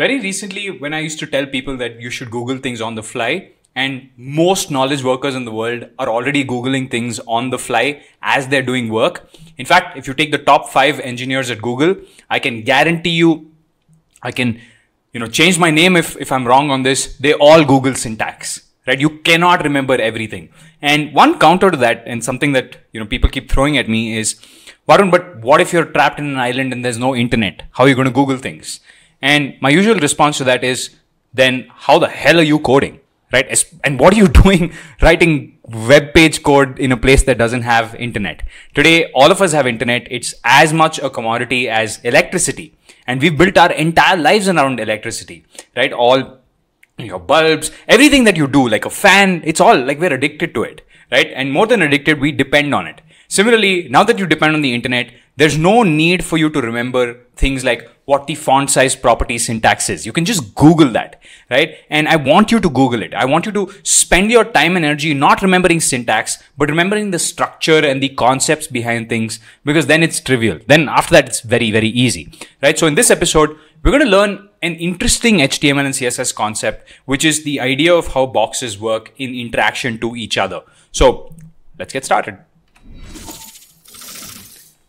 Very recently, when I used to tell people that you should Google things on the fly, and most knowledge workers in the world are already Googling things on the fly as they're doing work. In fact, if you take the top five engineers at Google, I can guarantee you, I can, you know, change my name if, if I'm wrong on this. They all Google syntax, right? You cannot remember everything. And one counter to that and something that, you know, people keep throwing at me is, Varun, but what if you're trapped in an island and there's no internet? How are you going to Google things? And my usual response to that is, then how the hell are you coding? Right? And what are you doing writing web page code in a place that doesn't have internet? Today, all of us have internet. It's as much a commodity as electricity. And we've built our entire lives around electricity, right? All your bulbs, everything that you do, like a fan, it's all like we're addicted to it, right? And more than addicted, we depend on it. Similarly, now that you depend on the internet, there's no need for you to remember things like what the font size property syntax is. You can just Google that, right? And I want you to Google it. I want you to spend your time and energy not remembering syntax, but remembering the structure and the concepts behind things, because then it's trivial. Then after that, it's very, very easy, right? So in this episode, we're going to learn an interesting HTML and CSS concept, which is the idea of how boxes work in interaction to each other. So let's get started.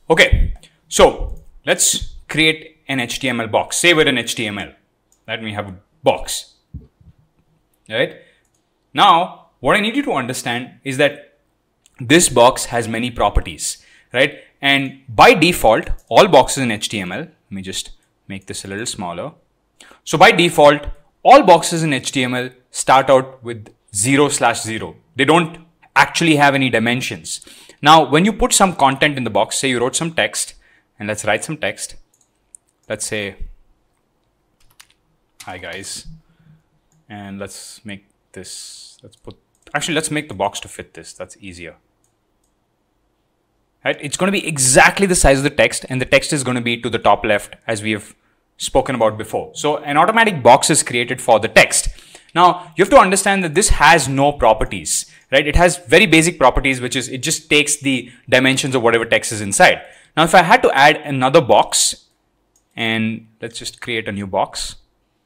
Okay, so let's create an HTML box. Say we're an HTML. Let me have a box. Right? Now, what I need you to understand is that this box has many properties, right? And by default, all boxes in HTML, let me just make this a little smaller. So by default, all boxes in HTML start out with 0 slash 0. They don't actually have any dimensions. Now, when you put some content in the box, say you wrote some text, and let's write some text. Let's say, hi guys, and let's make this, let's put, actually, let's make the box to fit this. That's easier. Right? It's going to be exactly the size of the text, and the text is going to be to the top left as we have spoken about before. So an automatic box is created for the text. Now, you have to understand that this has no properties right? It has very basic properties, which is it just takes the dimensions of whatever text is inside. Now, if I had to add another box and let's just create a new box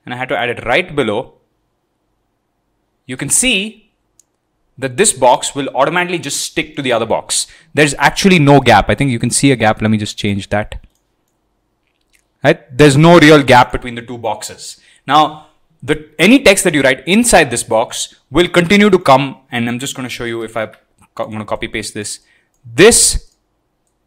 and I had to add it right below, you can see that this box will automatically just stick to the other box. There's actually no gap. I think you can see a gap. Let me just change that. Right? There's no real gap between the two boxes. Now, the any text that you write inside this box will continue to come and I'm just going to show you if I, I'm going to copy paste this. This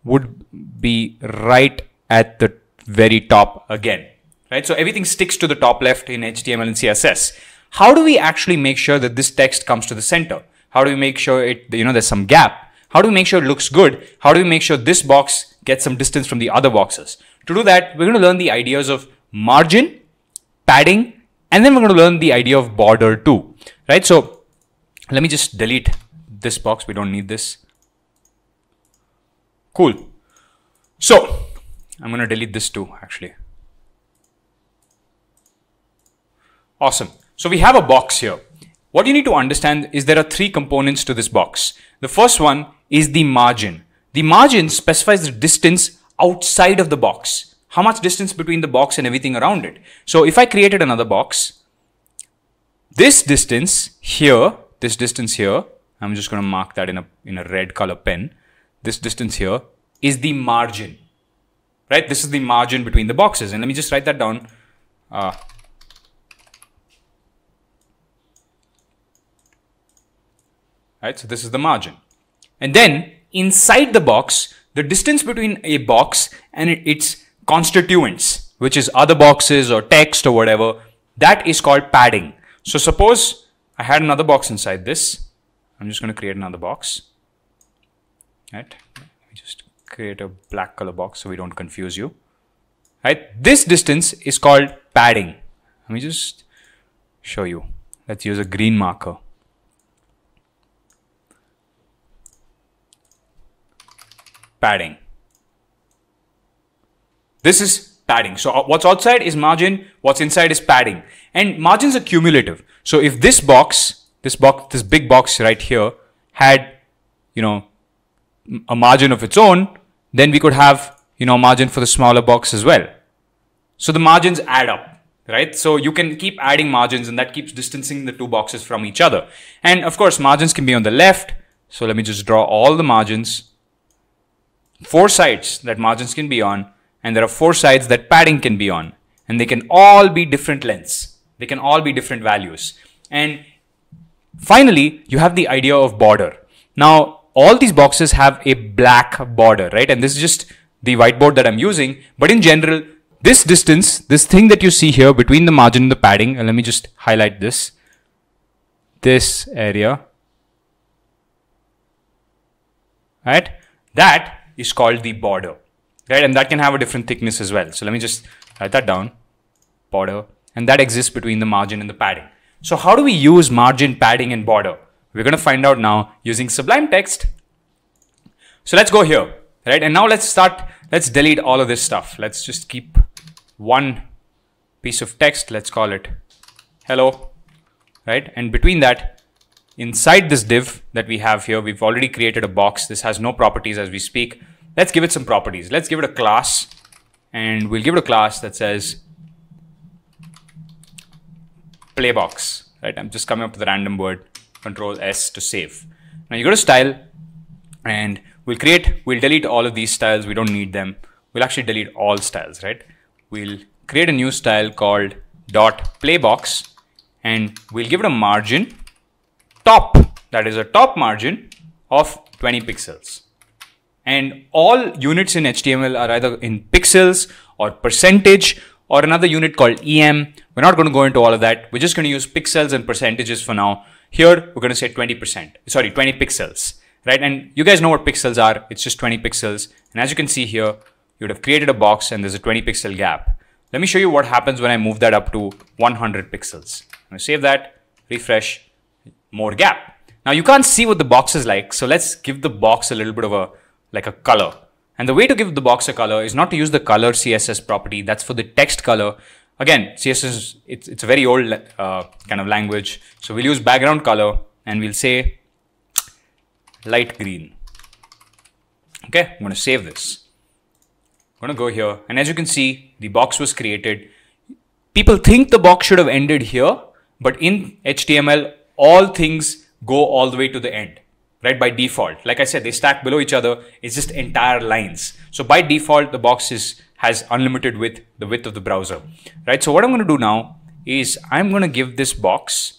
would be right at the very top again, right? So everything sticks to the top left in HTML and CSS. How do we actually make sure that this text comes to the center? How do we make sure it, you know, there's some gap? How do we make sure it looks good? How do we make sure this box gets some distance from the other boxes? To do that, we're going to learn the ideas of margin, padding, and then we're going to learn the idea of border too, right? So let me just delete this box. We don't need this. Cool. So I'm going to delete this too, actually. Awesome. So we have a box here. What you need to understand is there are three components to this box. The first one is the margin. The margin specifies the distance outside of the box how much distance between the box and everything around it. So if I created another box, this distance here, this distance here, I'm just going to mark that in a, in a red color pen. This distance here is the margin, right? This is the margin between the boxes. And let me just write that down. Uh, right? So this is the margin. And then inside the box, the distance between a box and its constituents, which is other boxes or text or whatever, that is called padding. So suppose I had another box inside this. I'm just going to create another box. Right? Let me just create a black color box so we don't confuse you. Right? This distance is called padding. Let me just show you. Let's use a green marker. Padding. This is padding. So uh, what's outside is margin, what's inside is padding. And margins are cumulative. So if this box, this box, this big box right here had, you know, a margin of its own, then we could have, you know, margin for the smaller box as well. So the margins add up, right? So you can keep adding margins and that keeps distancing the two boxes from each other. And of course, margins can be on the left. So let me just draw all the margins, four sides that margins can be on and there are four sides that padding can be on and they can all be different lengths. They can all be different values. And finally, you have the idea of border. Now, all these boxes have a black border, right? And this is just the whiteboard that I'm using. But in general, this distance, this thing that you see here between the margin and the padding, and let me just highlight this, this area, right? That is called the border right? And that can have a different thickness as well. So let me just write that down, border, and that exists between the margin and the padding. So how do we use margin, padding, and border? We're gonna find out now using Sublime Text. So let's go here, right? And now let's start, let's delete all of this stuff. Let's just keep one piece of text, let's call it hello, right? And between that, inside this div that we have here, we've already created a box. This has no properties as we speak. Let's give it some properties. Let's give it a class and we'll give it a class that says playbox, right? I'm just coming up with a random word, control S to save. Now you go to style and we'll create, we'll delete all of these styles. We don't need them. We'll actually delete all styles, right? We'll create a new style called dot playbox and we'll give it a margin top, that is a top margin of 20 pixels. And all units in HTML are either in pixels or percentage or another unit called EM. We're not going to go into all of that. We're just going to use pixels and percentages for now. Here, we're going to say 20%, sorry, 20 pixels, right? And you guys know what pixels are. It's just 20 pixels. And as you can see here, you would have created a box and there's a 20 pixel gap. Let me show you what happens when I move that up to 100 pixels. I'm going to save that, refresh, more gap. Now you can't see what the box is like. So let's give the box a little bit of a like a color. And the way to give the box a color is not to use the color CSS property. That's for the text color. Again, CSS, it's, it's a very old uh, kind of language. So we'll use background color and we'll say light green. Okay, I'm going to save this. I'm going to go here. And as you can see, the box was created. People think the box should have ended here, but in HTML, all things go all the way to the end right? By default. Like I said, they stack below each other. It's just entire lines. So by default, the box is, has unlimited width, the width of the browser, right? So what I'm going to do now is I'm going to give this box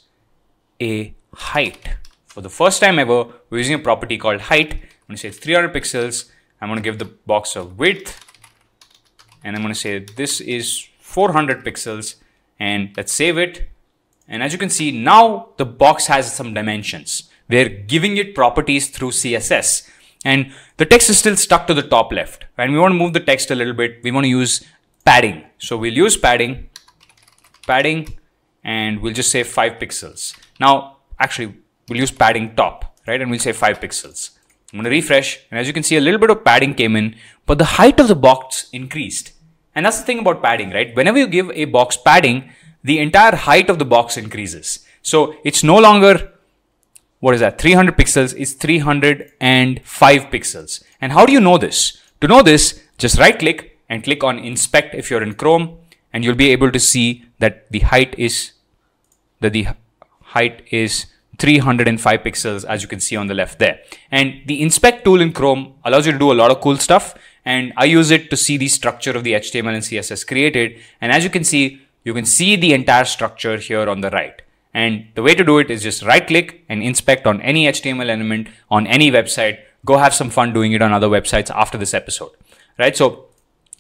a height. For the first time ever, we're using a property called height. I'm going to say 300 pixels. I'm going to give the box a width and I'm going to say this is 400 pixels and let's save it. And as you can see, now the box has some dimensions. We're giving it properties through CSS. And the text is still stuck to the top left. And we want to move the text a little bit. We want to use padding. So we'll use padding, padding, and we'll just say 5 pixels. Now, actually, we'll use padding top, right? And we'll say 5 pixels. I'm going to refresh. And as you can see, a little bit of padding came in, but the height of the box increased. And that's the thing about padding, right? Whenever you give a box padding, the entire height of the box increases. So it's no longer what is that? 300 pixels is 305 pixels. And how do you know this? To know this, just right click and click on inspect if you're in Chrome and you'll be able to see that the height is that the height is 305 pixels as you can see on the left there. And the inspect tool in Chrome allows you to do a lot of cool stuff. And I use it to see the structure of the HTML and CSS created. And as you can see, you can see the entire structure here on the right. And the way to do it is just right click and inspect on any HTML element on any website. Go have some fun doing it on other websites after this episode, right? So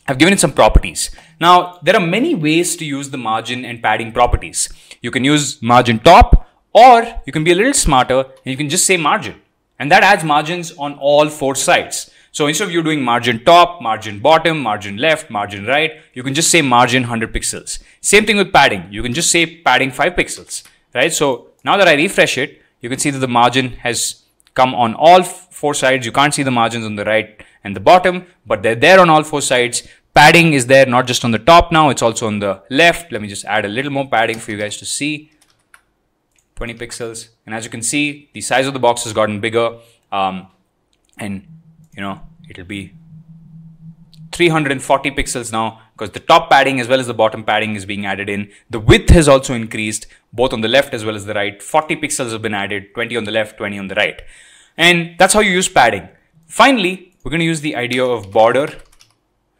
I've given it some properties. Now, there are many ways to use the margin and padding properties. You can use margin top or you can be a little smarter and you can just say margin. And that adds margins on all four sides. So instead of you doing margin top, margin bottom, margin left, margin right, you can just say margin 100 pixels. Same thing with padding. You can just say padding 5 pixels right? So now that I refresh it, you can see that the margin has come on all four sides. You can't see the margins on the right and the bottom, but they're there on all four sides. Padding is there, not just on the top now, it's also on the left. Let me just add a little more padding for you guys to see. 20 pixels. And as you can see, the size of the box has gotten bigger. Um, and you know, it'll be 340 pixels now because the top padding as well as the bottom padding is being added in. The width has also increased both on the left as well as the right. 40 pixels have been added, 20 on the left, 20 on the right. And that's how you use padding. Finally, we're going to use the idea of border,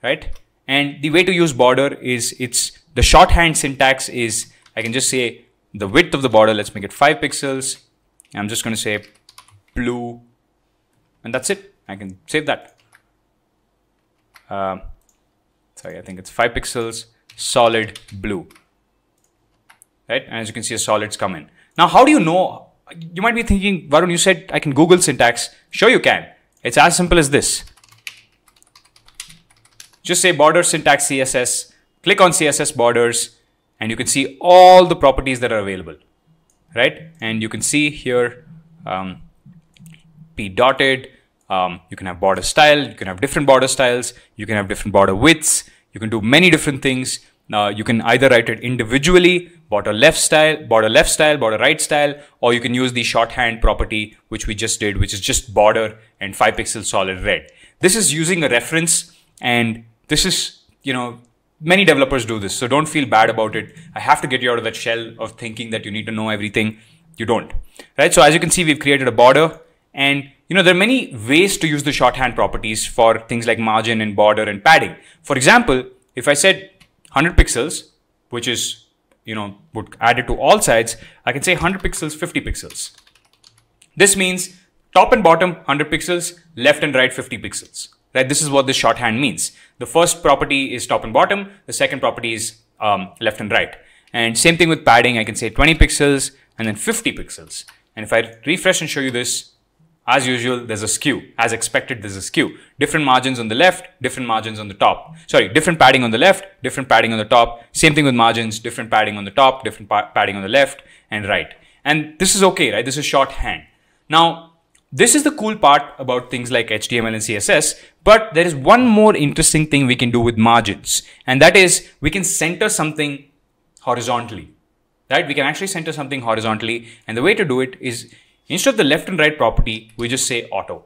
right? And the way to use border is it's the shorthand syntax is I can just say the width of the border, let's make it 5 pixels. I'm just going to say blue and that's it. I can save that. Uh, sorry, I think it's five pixels, solid blue, right? And as you can see, a solid's come in. Now, how do you know? You might be thinking, Varun, you said I can Google syntax. Sure, you can. It's as simple as this. Just say border syntax CSS, click on CSS borders, and you can see all the properties that are available, right? And you can see here, um, p dotted, um, you can have border style, you can have different border styles, you can have different border widths, you can do many different things. Uh, you can either write it individually, border left style, border left style, border right style, or you can use the shorthand property, which we just did, which is just border and 5 pixel solid red. This is using a reference and this is, you know, many developers do this. So don't feel bad about it. I have to get you out of that shell of thinking that you need to know everything. You don't, right? So as you can see, we've created a border and you know, there are many ways to use the shorthand properties for things like margin and border and padding. For example, if I said 100 pixels, which is, you know, would add it to all sides, I can say 100 pixels, 50 pixels. This means top and bottom 100 pixels, left and right 50 pixels, right? This is what this shorthand means. The first property is top and bottom. The second property is um, left and right. And same thing with padding, I can say 20 pixels and then 50 pixels. And if I refresh and show you this, as usual, there's a skew. As expected, there's a skew. Different margins on the left, different margins on the top. Sorry, different padding on the left, different padding on the top. Same thing with margins, different padding on the top, different pa padding on the left and right. And this is okay, right? This is shorthand. Now, this is the cool part about things like HTML and CSS, but there is one more interesting thing we can do with margins, and that is we can center something horizontally, right? We can actually center something horizontally, and the way to do it is Instead of the left and right property, we just say auto,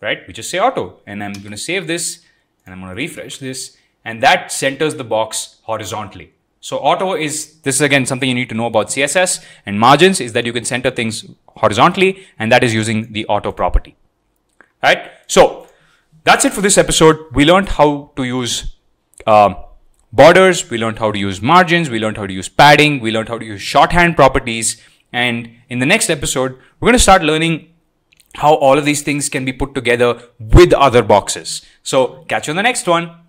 right? We just say auto and I'm going to save this and I'm going to refresh this and that centers the box horizontally. So auto is, this is again something you need to know about CSS and margins is that you can center things horizontally and that is using the auto property, right? So that's it for this episode. We learned how to use um, borders. We learned how to use margins. We learned how to use padding. We learned how to use shorthand properties. And in the next episode, we're going to start learning how all of these things can be put together with other boxes. So catch you on the next one.